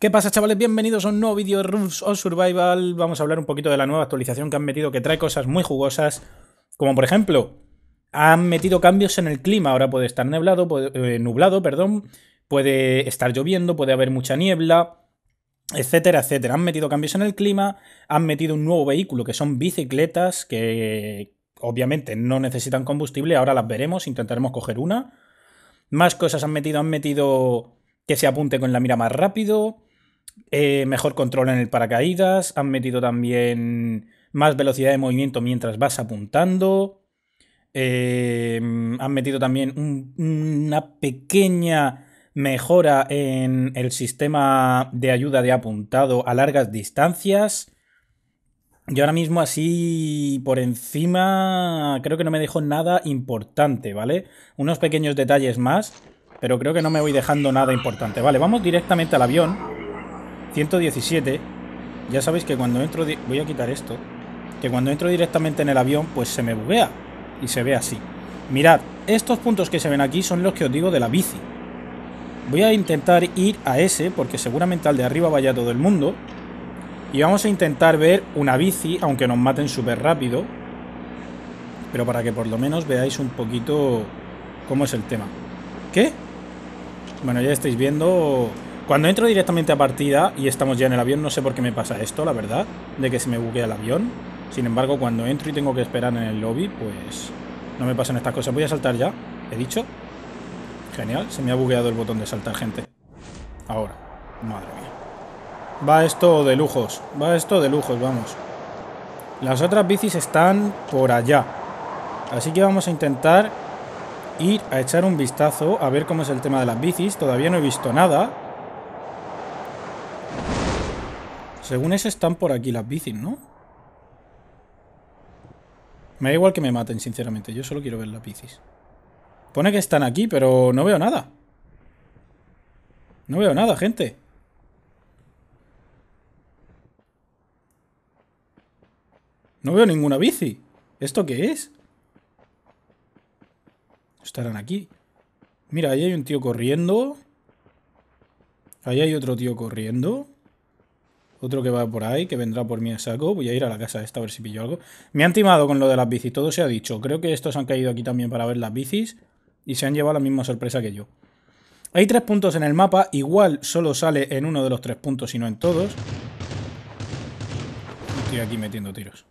¿Qué pasa chavales? Bienvenidos a un nuevo vídeo de Rules of Survival. Vamos a hablar un poquito de la nueva actualización que han metido que trae cosas muy jugosas, como por ejemplo, han metido cambios en el clima, ahora puede estar neblado, eh, nublado, perdón, puede estar lloviendo, puede haber mucha niebla, etcétera, etcétera. Han metido cambios en el clima, han metido un nuevo vehículo que son bicicletas que obviamente no necesitan combustible, ahora las veremos, intentaremos coger una. Más cosas han metido, han metido que se apunte con la mira más rápido, eh, mejor control en el paracaídas. Han metido también más velocidad de movimiento mientras vas apuntando. Eh, han metido también una pequeña mejora en el sistema de ayuda de apuntado a largas distancias. Yo ahora mismo así por encima creo que no me dejo nada importante, ¿vale? Unos pequeños detalles más, pero creo que no me voy dejando nada importante. Vale, vamos directamente al avión. 117. Ya sabéis que cuando entro... Voy a quitar esto. Que cuando entro directamente en el avión, pues se me buguea. Y se ve así. Mirad, estos puntos que se ven aquí son los que os digo de la bici. Voy a intentar ir a ese, porque seguramente al de arriba vaya todo el mundo. Y vamos a intentar ver una bici, aunque nos maten súper rápido. Pero para que por lo menos veáis un poquito cómo es el tema. ¿Qué? Bueno, ya estáis viendo cuando entro directamente a partida y estamos ya en el avión, no sé por qué me pasa esto, la verdad, de que se me buquea el avión. Sin embargo, cuando entro y tengo que esperar en el lobby, pues no me pasan estas cosas. Voy a saltar ya, he dicho. Genial, se me ha bugueado el botón de saltar, gente. Ahora, madre mía. Va esto de lujos, va esto de lujos, vamos. Las otras bicis están por allá. Así que vamos a intentar ir a echar un vistazo a ver cómo es el tema de las bicis. Todavía no he visto nada. Según ese están por aquí las bicis, ¿no? Me da igual que me maten, sinceramente. Yo solo quiero ver las bicis. Pone que están aquí, pero no veo nada. No veo nada, gente. No veo ninguna bici. ¿Esto qué es? Estarán aquí. Mira, ahí hay un tío corriendo. Ahí hay otro tío corriendo. Otro que va por ahí, que vendrá por mí en saco. Voy a ir a la casa esta a ver si pillo algo. Me han timado con lo de las bicis, todo se ha dicho. Creo que estos han caído aquí también para ver las bicis y se han llevado la misma sorpresa que yo. Hay tres puntos en el mapa, igual solo sale en uno de los tres puntos y no en todos. Estoy aquí metiendo tiros.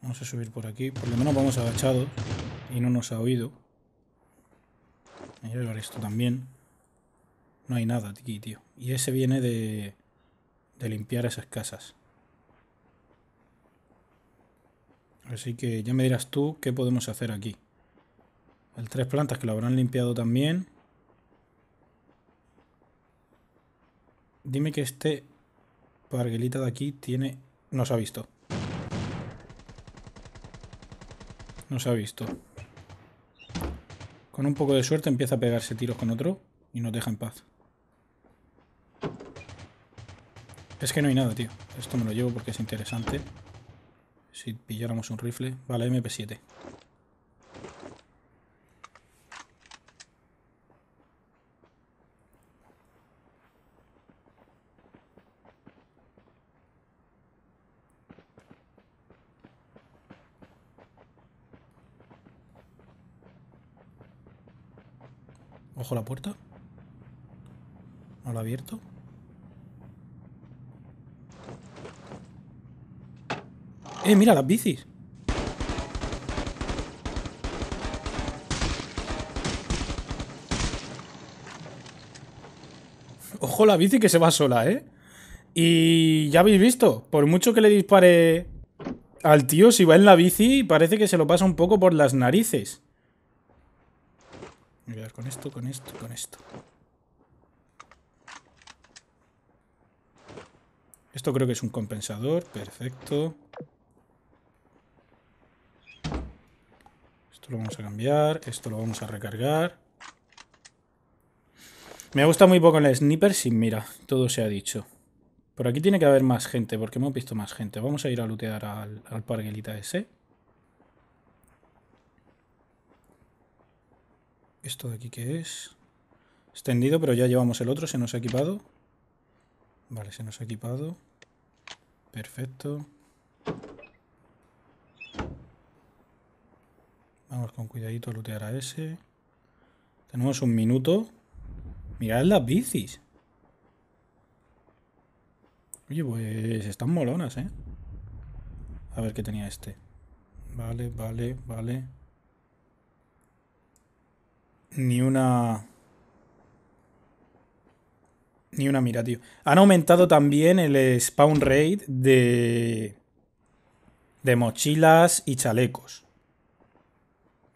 Vamos a subir por aquí. Por lo menos vamos agachados y no nos ha oído. Voy a llevar esto también. No hay nada aquí, tío. Y ese viene de, de limpiar esas casas. Así que ya me dirás tú qué podemos hacer aquí. El tres plantas que lo habrán limpiado también. Dime que este Parguelita pues de aquí tiene... no se ha visto. no se ha visto. Con un poco de suerte empieza a pegarse tiros con otro y nos deja en paz. Es que no hay nada, tío. Esto me lo llevo porque es interesante. Si pilláramos un rifle. Vale, MP7. Ojo la puerta? ¿No la abierto? ¡Eh, mira las bicis! Ojo la bici que se va sola, ¿eh? Y ya habéis visto, por mucho que le dispare al tío, si va en la bici, parece que se lo pasa un poco por las narices. Voy a con esto, con esto con esto. Esto creo que es un compensador. Perfecto. Esto lo vamos a cambiar. Esto lo vamos a recargar. Me gusta muy poco el sniper sin mira. Todo se ha dicho. Por aquí tiene que haber más gente, porque hemos visto más gente. Vamos a ir a lootear al, al parguelita ese. ¿Esto de aquí qué es? Extendido, pero ya llevamos el otro. Se nos ha equipado. Vale, se nos ha equipado. Perfecto. Vamos con cuidadito a lootear a ese. Tenemos un minuto. Mirad las bicis. Oye, pues están molonas, ¿eh? A ver qué tenía este. Vale, vale, vale ni una... Ni una mira, tío. Han aumentado también el spawn rate de... De mochilas y chalecos.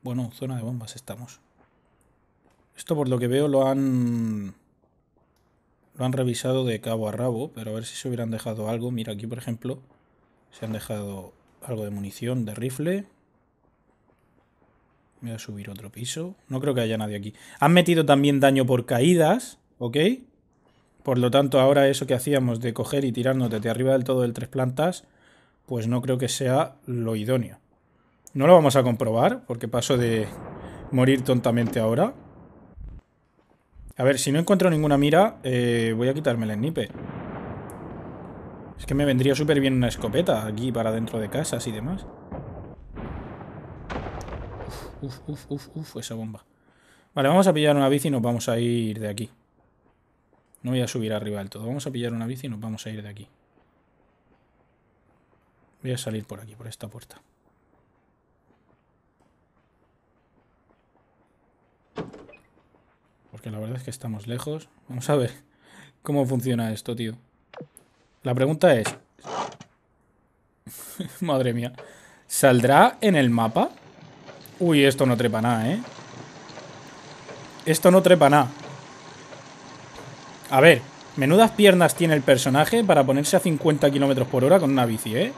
Bueno, zona de bombas estamos. Esto por lo que veo lo han... Lo han revisado de cabo a rabo, pero a ver si se hubieran dejado algo. Mira, aquí por ejemplo se han dejado algo de munición, de rifle. Voy a subir otro piso. No creo que haya nadie aquí. Han metido también daño por caídas, ¿ok? Por lo tanto, ahora eso que hacíamos de coger y tirarnos desde arriba del todo del tres plantas, pues no creo que sea lo idóneo. No lo vamos a comprobar, porque paso de morir tontamente ahora. A ver, si no encuentro ninguna mira, eh, voy a quitarme el sniper. Es que me vendría súper bien una escopeta aquí para dentro de casas y demás. Uf, uf, uf, uf, esa bomba. Vale, vamos a pillar una bici y nos vamos a ir de aquí. No voy a subir arriba del todo. Vamos a pillar una bici y nos vamos a ir de aquí. Voy a salir por aquí, por esta puerta. Porque la verdad es que estamos lejos. Vamos a ver cómo funciona esto, tío. La pregunta es... Madre mía. ¿Saldrá en el mapa? Uy, esto no trepa nada, ¿eh? Esto no trepa nada. A ver, menudas piernas tiene el personaje para ponerse a 50 kilómetros por hora con una bici, ¿eh?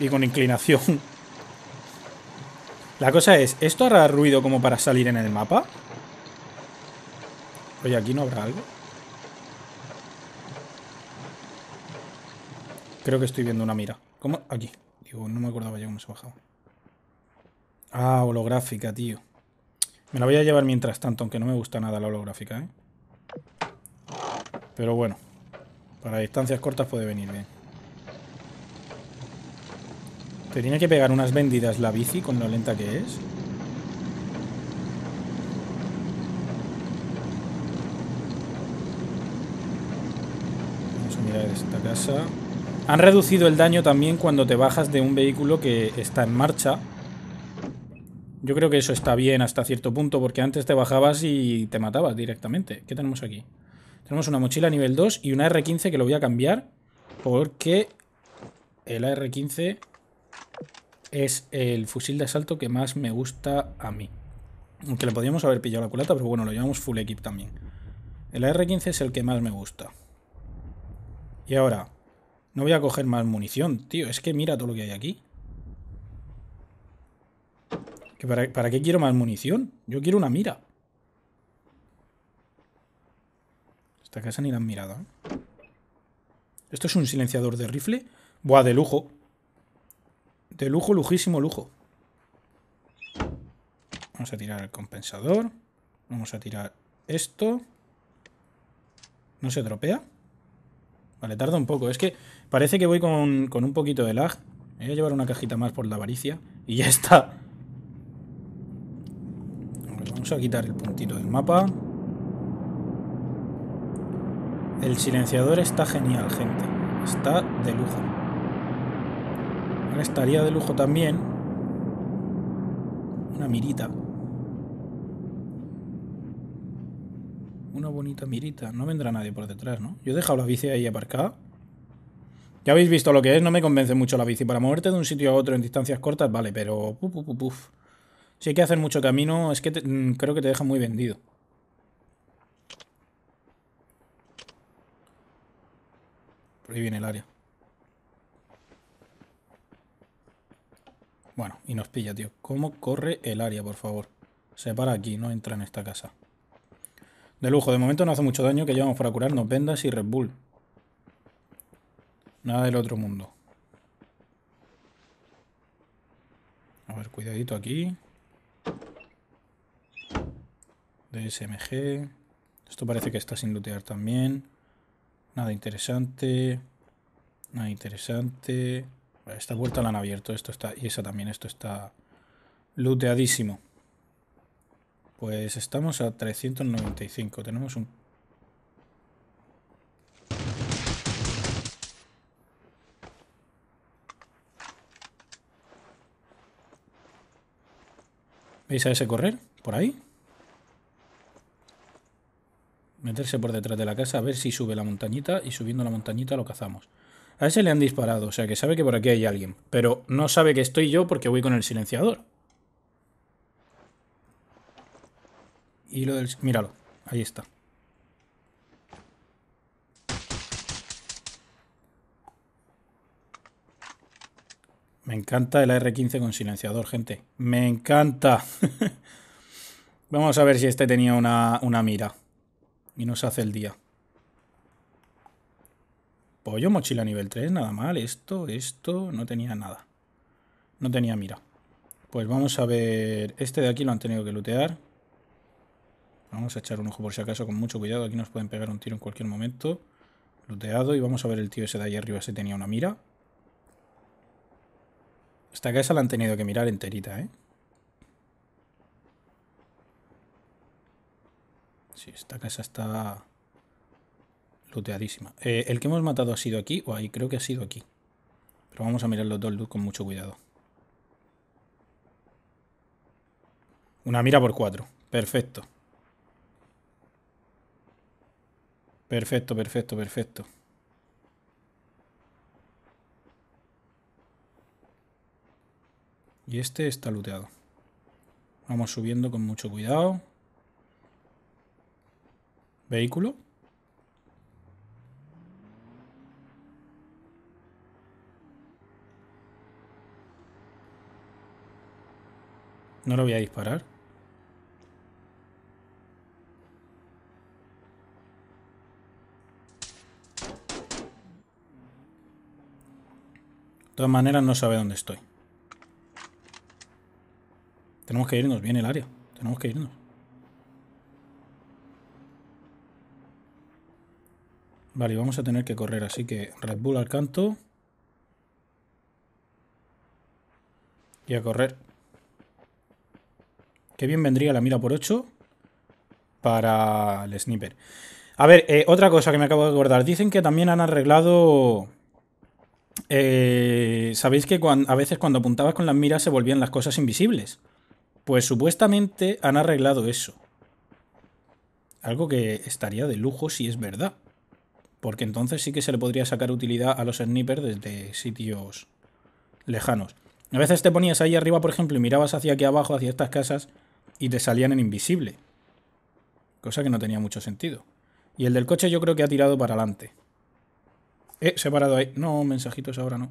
Y con inclinación. La cosa es, ¿esto hará ruido como para salir en el mapa? Oye, ¿aquí no habrá algo? Creo que estoy viendo una mira. ¿Cómo? Aquí. Digo, no me acordaba ya cómo se bajaba. Ah, holográfica, tío. Me la voy a llevar mientras tanto, aunque no me gusta nada la holográfica, ¿eh? Pero bueno, para distancias cortas puede venir bien. Te que pegar unas vendidas la bici con lo lenta que es. Vamos a mirar esta casa. Han reducido el daño también cuando te bajas de un vehículo que está en marcha yo creo que eso está bien hasta cierto punto, porque antes te bajabas y te matabas directamente. ¿Qué tenemos aquí? Tenemos una mochila nivel 2 y una R15 que lo voy a cambiar, porque el AR-15 es el fusil de asalto que más me gusta a mí. Aunque le podríamos haber pillado la culata, pero bueno, lo llevamos full equip también. El AR-15 es el que más me gusta. Y ahora, no voy a coger más munición, tío. Es que mira todo lo que hay aquí para, ¿Para qué quiero más munición? Yo quiero una mira. Esta casa ni la han mirado. ¿eh? ¿Esto es un silenciador de rifle? Buah, de lujo. De lujo, lujísimo lujo. Vamos a tirar el compensador. Vamos a tirar esto. ¿No se dropea? Vale, tarda un poco. Es que parece que voy con, con un poquito de lag. Voy a llevar una cajita más por la avaricia. Y ya está. Vamos a quitar el puntito del mapa. El silenciador está genial, gente. Está de lujo. Ahora estaría de lujo también una mirita. Una bonita mirita. No vendrá nadie por detrás, ¿no? Yo he dejado la bici ahí aparcada. Ya habéis visto lo que es, no me convence mucho la bici. Para moverte de un sitio a otro en distancias cortas, vale, pero... Si hay que hacer mucho camino, es que mm, creo que te deja muy vendido. Por ahí viene el área. Bueno, y nos pilla, tío. ¿Cómo corre el área, por favor? Se para aquí, no entra en esta casa. De lujo, de momento no hace mucho daño que llevamos para curarnos vendas y Red Bull. Nada del otro mundo. A ver, cuidadito aquí. DSMG. Esto parece que está sin lootear también. Nada interesante. Nada interesante. Esta puerta la han abierto. Esto está. Y esa también. Esto está looteadísimo. Pues estamos a 395. Tenemos un ¿Veis a ese correr? ¿Por ahí? Meterse por detrás de la casa a ver si sube la montañita y subiendo la montañita lo cazamos. A ese le han disparado, o sea que sabe que por aquí hay alguien. Pero no sabe que estoy yo porque voy con el silenciador. Y lo del... Míralo, ahí está. Me encanta el AR-15 con silenciador, gente. Me encanta. Vamos a ver si este tenía una, una mira. Y nos hace el día. Pollo, mochila nivel 3, nada mal. Esto, esto, no tenía nada. No tenía mira. Pues vamos a ver... Este de aquí lo han tenido que lootear. Vamos a echar un ojo por si acaso con mucho cuidado. Aquí nos pueden pegar un tiro en cualquier momento. Looteado. Y vamos a ver el tío ese de ahí arriba si tenía una mira. Esta casa la han tenido que mirar enterita, ¿eh? Sí, esta casa está luteadísima. Eh, ¿El que hemos matado ha sido aquí o ahí? Creo que ha sido aquí. Pero vamos a mirar los dos loot con mucho cuidado. Una mira por cuatro. Perfecto. Perfecto, perfecto, perfecto. Y este está looteado. Vamos subiendo con mucho cuidado. Vehículo. No lo voy a disparar. De todas maneras no sabe dónde estoy. Tenemos que irnos, viene el área. Tenemos que irnos. Vale, vamos a tener que correr, así que Red Bull al canto. Y a correr. Qué bien vendría la mira por 8 para el sniper. A ver, eh, otra cosa que me acabo de acordar. Dicen que también han arreglado... Eh, Sabéis que a veces cuando apuntabas con las miras se volvían las cosas invisibles. Pues supuestamente han arreglado eso. Algo que estaría de lujo si es verdad. Porque entonces sí que se le podría sacar utilidad a los snipers desde sitios lejanos. A veces te ponías ahí arriba, por ejemplo, y mirabas hacia aquí abajo, hacia estas casas, y te salían en invisible. Cosa que no tenía mucho sentido. Y el del coche yo creo que ha tirado para adelante. Eh, se ha parado ahí. No, mensajitos ahora no.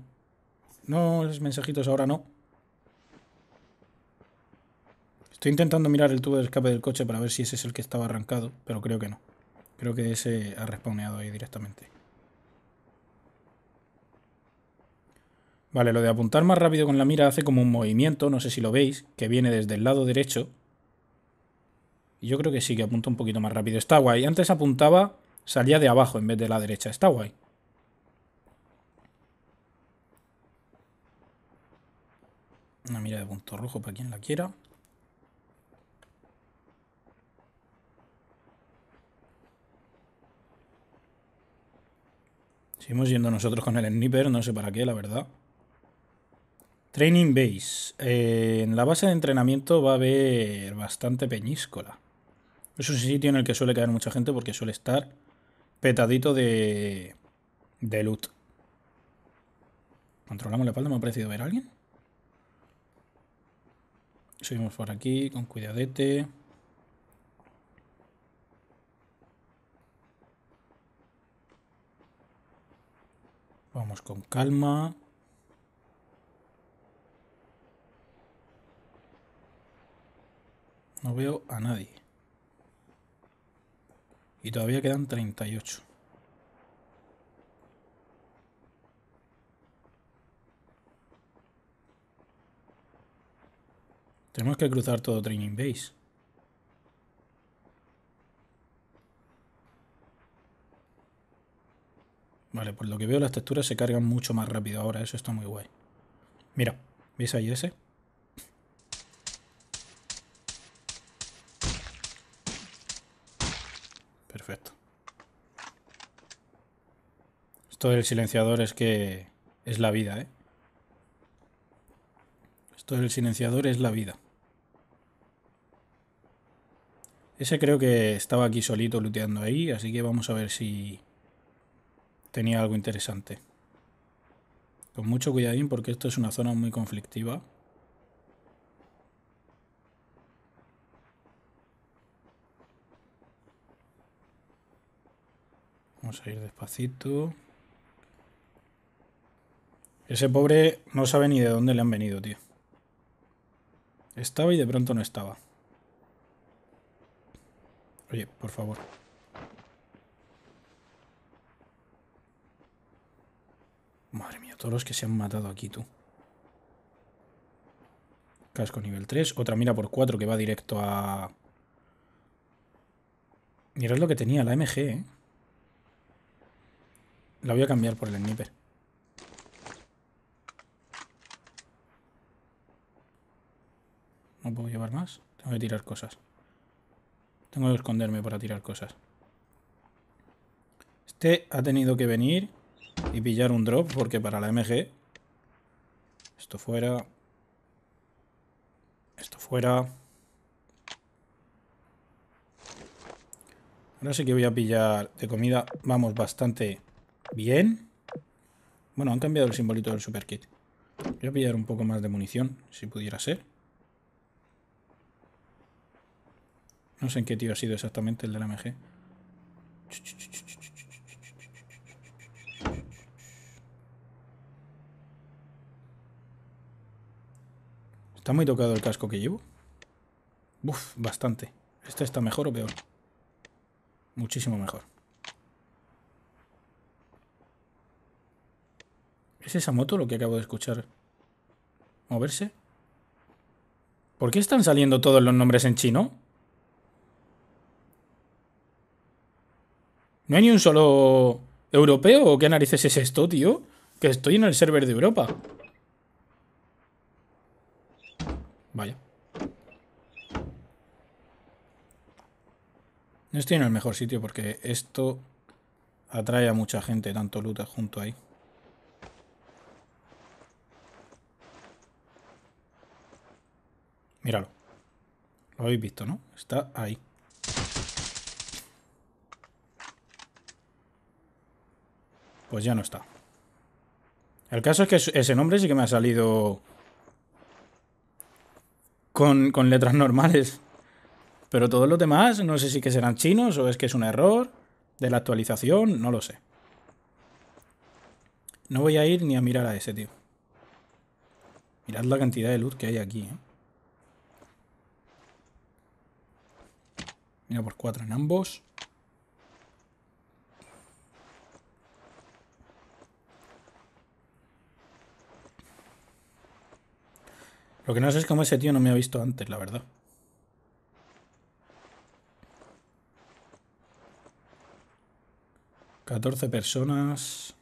No, mensajitos ahora no. Estoy intentando mirar el tubo de escape del coche para ver si ese es el que estaba arrancado, pero creo que no. Creo que ese ha respawneado ahí directamente. Vale, lo de apuntar más rápido con la mira hace como un movimiento, no sé si lo veis, que viene desde el lado derecho. yo creo que sí, que apunta un poquito más rápido. Está guay. Antes apuntaba, salía de abajo en vez de la derecha. Está guay. Una mira de punto rojo para quien la quiera. Seguimos yendo nosotros con el sniper, no sé para qué, la verdad. Training Base. Eh, en la base de entrenamiento va a haber bastante peñíscola. Es un sitio en el que suele caer mucha gente porque suele estar petadito de, de loot. Controlamos la espalda, me ha parecido ver a alguien. Seguimos por aquí con cuidadete. Vamos con calma. No veo a nadie. Y todavía quedan 38. Tenemos que cruzar todo Training Base. Vale, por lo que veo las texturas se cargan mucho más rápido ahora, eso está muy guay. Mira, ¿veis ahí ese? Perfecto. Esto del silenciador es que es la vida, ¿eh? Esto del silenciador es la vida. Ese creo que estaba aquí solito looteando ahí, así que vamos a ver si tenía algo interesante. Con mucho cuidadín porque esto es una zona muy conflictiva. Vamos a ir despacito. Ese pobre no sabe ni de dónde le han venido, tío. Estaba y de pronto no estaba. Oye, por favor. todos los que se han matado aquí, tú. Casco nivel 3. Otra mira por 4 que va directo a... Mirad lo que tenía la MG, ¿eh? La voy a cambiar por el sniper. No puedo llevar más. Tengo que tirar cosas. Tengo que esconderme para tirar cosas. Este ha tenido que venir y pillar un drop, porque para la MG... Esto fuera... Esto fuera... Ahora sí que voy a pillar de comida, vamos, bastante bien. Bueno, han cambiado el simbolito del super kit. Voy a pillar un poco más de munición, si pudiera ser. No sé en qué tío ha sido exactamente el de la MG. Está muy tocado el casco que llevo. Uf, bastante. ¿Este está mejor o peor? Muchísimo mejor. ¿Es esa moto lo que acabo de escuchar? ¿Moverse? ¿Por qué están saliendo todos los nombres en chino? ¿No hay ni un solo europeo? ¿O qué narices es esto, tío? Que estoy en el server de Europa. Vaya. No estoy en el mejor sitio porque esto atrae a mucha gente, tanto luta junto ahí. Míralo. Lo habéis visto, ¿no? Está ahí. Pues ya no está. El caso es que ese nombre sí que me ha salido con, letras normales. Pero todos los demás, no sé si que serán chinos o es que es un error de la actualización, no lo sé. No voy a ir ni a mirar a ese, tío. Mirad la cantidad de luz que hay aquí, eh. Mira por cuatro en ambos. Lo que no sé es cómo ese tío no me ha visto antes, la verdad. 14 personas.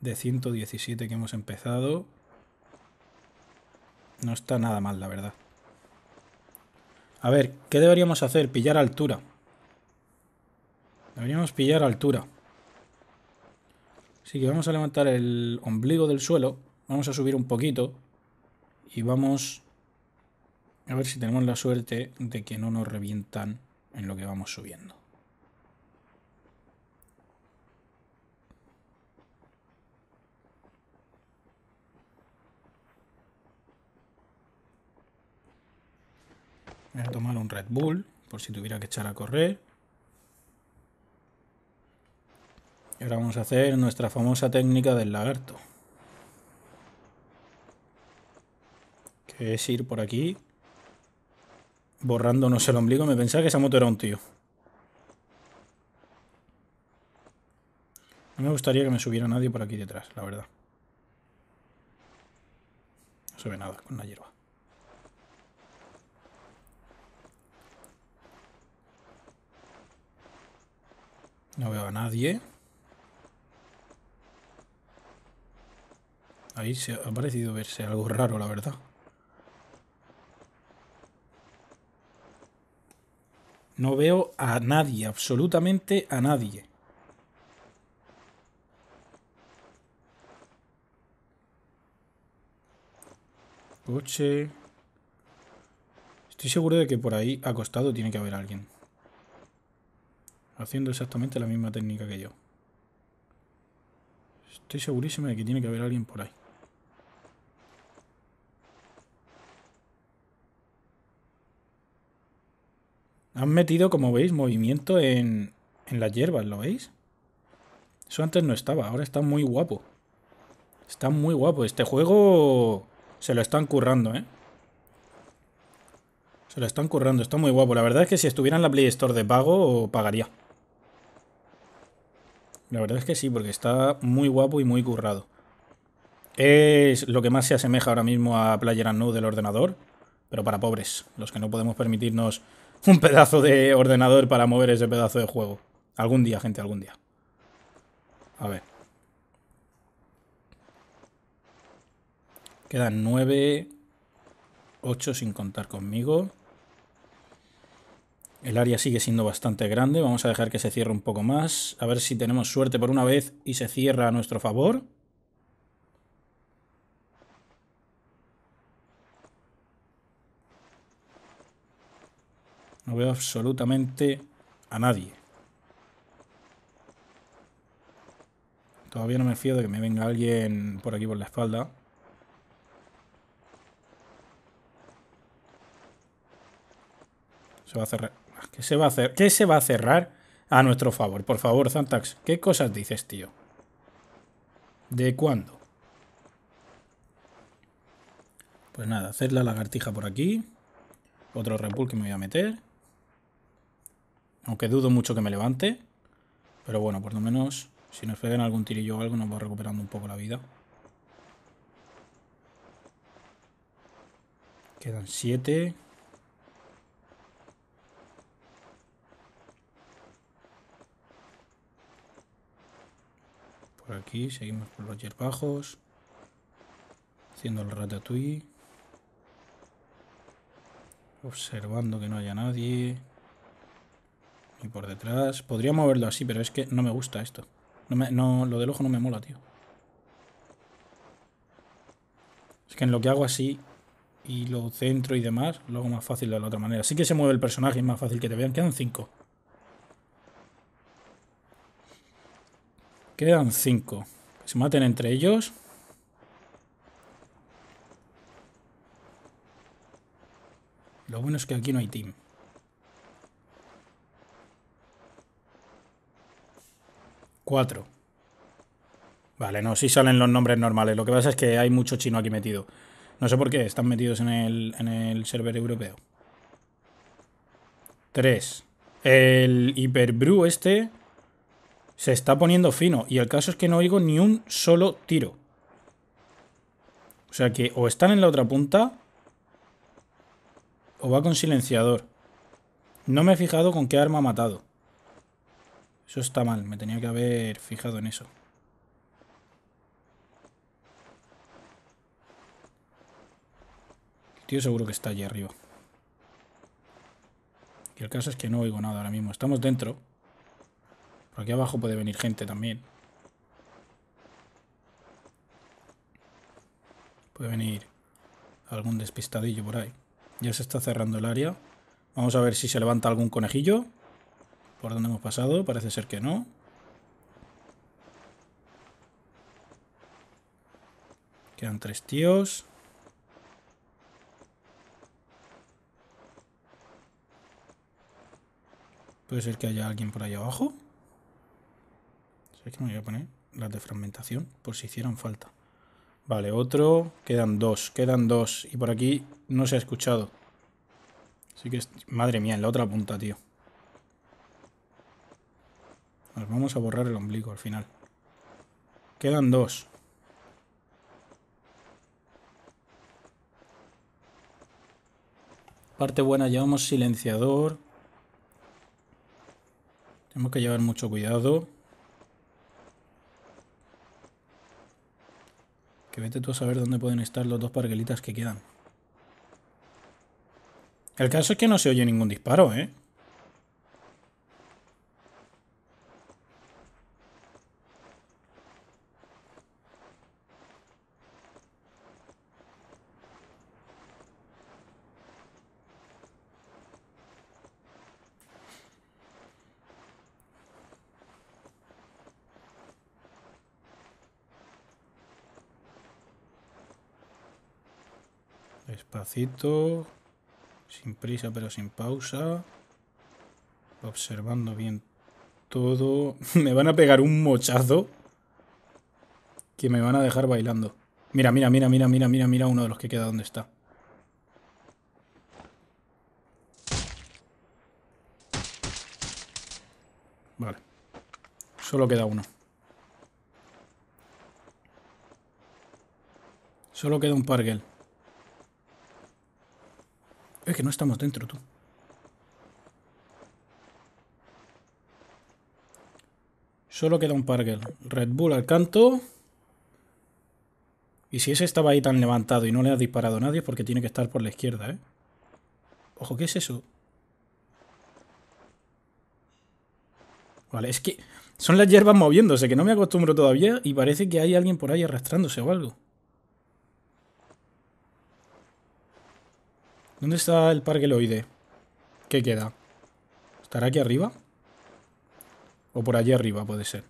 De 117 que hemos empezado. No está nada mal, la verdad. A ver, ¿qué deberíamos hacer? Pillar altura. Deberíamos pillar altura. Así que vamos a levantar el ombligo del suelo, vamos a subir un poquito y vamos a ver si tenemos la suerte de que no nos revientan en lo que vamos subiendo. Voy a tomar un Red Bull por si tuviera que echar a correr. Y ahora vamos a hacer nuestra famosa técnica del lagarto. Que es ir por aquí, borrándonos el ombligo. Me pensaba que esa moto era un tío. No me gustaría que me subiera nadie por aquí detrás, la verdad. No se ve nada con la hierba. No veo a nadie. Ahí se ha parecido verse algo raro, la verdad. No veo a nadie, absolutamente a nadie. Coche. Estoy seguro de que por ahí acostado tiene que haber alguien. Haciendo exactamente la misma técnica que yo. Estoy segurísimo de que tiene que haber alguien por ahí. Han metido, como veis, movimiento en, en las hierbas, ¿lo veis? Eso antes no estaba, ahora está muy guapo. Está muy guapo. Este juego se lo están currando, ¿eh? Se lo están currando, está muy guapo. La verdad es que si estuviera en la Play Store de pago, pagaría. La verdad es que sí, porque está muy guapo y muy currado. Es lo que más se asemeja ahora mismo a PlayerUnknown del ordenador, pero para pobres, los que no podemos permitirnos un pedazo de ordenador para mover ese pedazo de juego. Algún día, gente, algún día. A ver. Quedan 9, 8 sin contar conmigo. El área sigue siendo bastante grande. Vamos a dejar que se cierre un poco más. A ver si tenemos suerte por una vez y se cierra a nuestro favor. No veo absolutamente a nadie. Todavía no me fío de que me venga alguien por aquí por la espalda. Se va a cerrar. Ah, ¿Qué se va a hacer? ¿Qué se va a cerrar a nuestro favor? Por favor, Zantax. ¿Qué cosas dices, tío? ¿De cuándo? Pues nada, hacer la lagartija por aquí. Otro repul que me voy a meter. Aunque dudo mucho que me levante. Pero bueno, por lo menos si nos pegan algún tirillo o algo nos va recuperando un poco la vida. Quedan siete. Por aquí seguimos por los yerbajos. Haciendo el ratatouille. Observando que no haya nadie. Y por detrás... Podría moverlo así, pero es que no me gusta esto. No, Lo del ojo no me mola, tío. Es que en lo que hago así y lo centro y demás, lo hago más fácil de la otra manera. Así que se mueve el personaje, es más fácil que te vean. Quedan cinco. Quedan cinco. Que se maten entre ellos. Lo bueno es que aquí no hay team. 4. Vale, no, sí salen los nombres normales. Lo que pasa es que hay mucho chino aquí metido. No sé por qué, están metidos en el, en el server europeo. 3. El Hiperbrew este se está poniendo fino. Y el caso es que no oigo ni un solo tiro. O sea que o están en la otra punta o va con silenciador. No me he fijado con qué arma ha matado. Eso está mal, me tenía que haber fijado en eso. El tío seguro que está allí arriba. Y el caso es que no oigo nada ahora mismo. Estamos dentro. Por aquí abajo puede venir gente también. Puede venir algún despistadillo por ahí. Ya se está cerrando el área. Vamos a ver si se levanta algún conejillo por dónde hemos pasado, parece ser que no. Quedan tres tíos. Puede ser que haya alguien por ahí abajo. ¿Sabes que me voy a poner las de fragmentación por si hicieran falta. Vale, otro. Quedan dos, quedan dos. Y por aquí no se ha escuchado. Así que... Madre mía, en la otra punta, tío vamos a borrar el ombligo al final. Quedan dos. Parte buena, llevamos silenciador. Tenemos que llevar mucho cuidado. Que vete tú a saber dónde pueden estar los dos parguelitas que quedan. El caso es que no se oye ningún disparo, ¿eh? Despacito, sin prisa pero sin pausa, observando bien todo. me van a pegar un mochazo que me van a dejar bailando. Mira, mira, mira, mira, mira, mira, mira uno de los que queda donde está. Vale. Solo queda uno. Solo queda un parguel. Es que no estamos dentro, tú. Solo queda un Parker. Red Bull al canto. Y si ese estaba ahí tan levantado y no le ha disparado a nadie, porque tiene que estar por la izquierda, ¿eh? Ojo, ¿qué es eso? Vale, es que son las hierbas moviéndose, que no me acostumbro todavía y parece que hay alguien por ahí arrastrándose o algo. ¿Dónde está el pargueloide? ¿Qué queda? ¿Estará aquí arriba? O por allí arriba puede ser.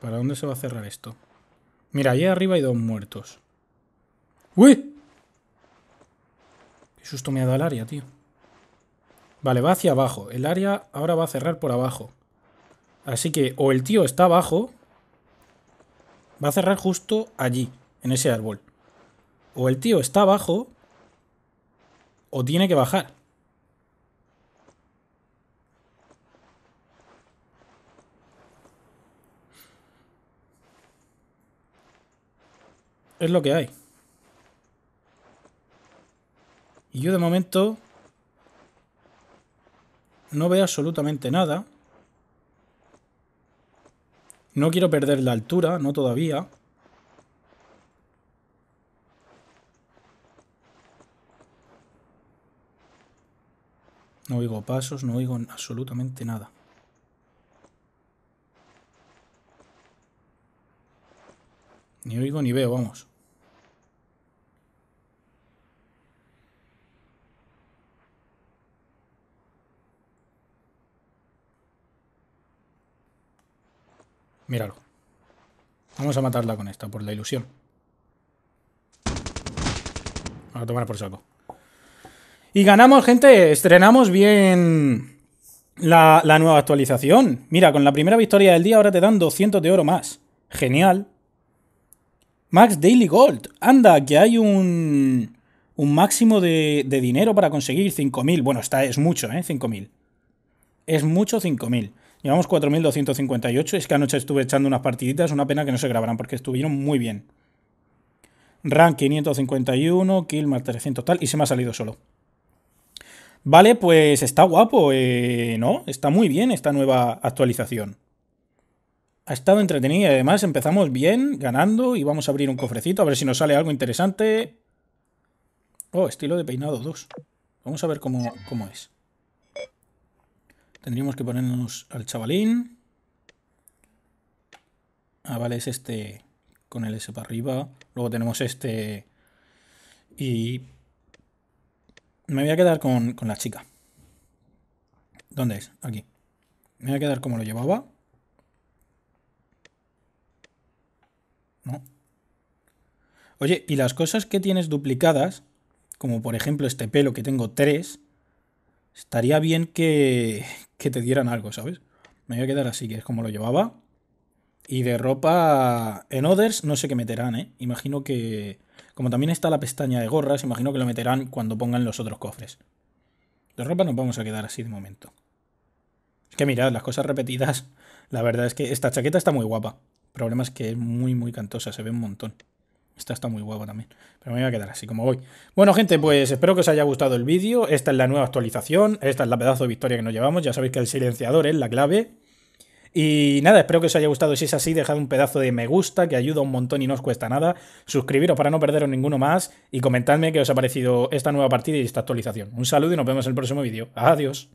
¿Para dónde se va a cerrar esto? Mira, allí arriba hay dos muertos. ¡Uy! Qué susto me ha dado el área, tío. Vale, va hacia abajo. El área ahora va a cerrar por abajo. Así que o el tío está abajo, va a cerrar justo allí, en ese árbol. O el tío está abajo, o tiene que bajar. Es lo que hay. Y yo de momento no veo absolutamente nada. No quiero perder la altura, no todavía. No oigo pasos, no oigo absolutamente nada. Ni oigo ni veo, vamos. Míralo. Vamos a matarla con esta, por la ilusión. A tomar por saco. Y ganamos, gente. Estrenamos bien la, nueva actualización. Mira, con la primera victoria del día ahora te dan 200 de oro más. Genial. Max Daily Gold. Anda, que hay un, un máximo de, dinero para conseguir 5.000. Bueno, está, es mucho, ¿eh? 5.000. Es mucho 5.000. Llevamos 4.258. Es que anoche estuve echando unas partiditas. Una pena que no se grabaran porque estuvieron muy bien. Rank 551, Kill más 300 tal. Y se me ha salido solo. Vale, pues está guapo, eh, ¿no? Está muy bien esta nueva actualización. Ha estado entretenida y además empezamos bien, ganando y vamos a abrir un cofrecito a ver si nos sale algo interesante. Oh, estilo de peinado 2. Vamos a ver cómo, cómo es. Tendríamos que ponernos al chavalín. Ah, vale, es este con el S para arriba. Luego tenemos este. Y. Me voy a quedar con, la chica. ¿Dónde es? Aquí. Me voy a quedar como lo llevaba. ¿No? Oye, y las cosas que tienes duplicadas, como por ejemplo este pelo que tengo tres, estaría bien que, que te dieran algo, ¿sabes? Me voy a quedar así, que es como lo llevaba. Y de ropa en others no sé qué meterán, ¿eh? Imagino que... Como también está la pestaña de gorras, imagino que lo meterán cuando pongan los otros cofres. De ropa nos vamos a quedar así de momento. Es que mirad, las cosas repetidas. La verdad es que esta chaqueta está muy guapa. El problema es que es muy, muy cantosa, se ve un montón. Esta está muy huevo también. Pero me voy a quedar así como voy. Bueno, gente, pues espero que os haya gustado el vídeo. Esta es la nueva actualización. Esta es la pedazo de victoria que nos llevamos. Ya sabéis que el silenciador es la clave. Y nada, espero que os haya gustado. Si es así, dejad un pedazo de me gusta, que ayuda un montón y no os cuesta nada. Suscribiros para no perderos ninguno más. Y comentadme qué os ha parecido esta nueva partida y esta actualización. Un saludo y nos vemos en el próximo vídeo. Adiós.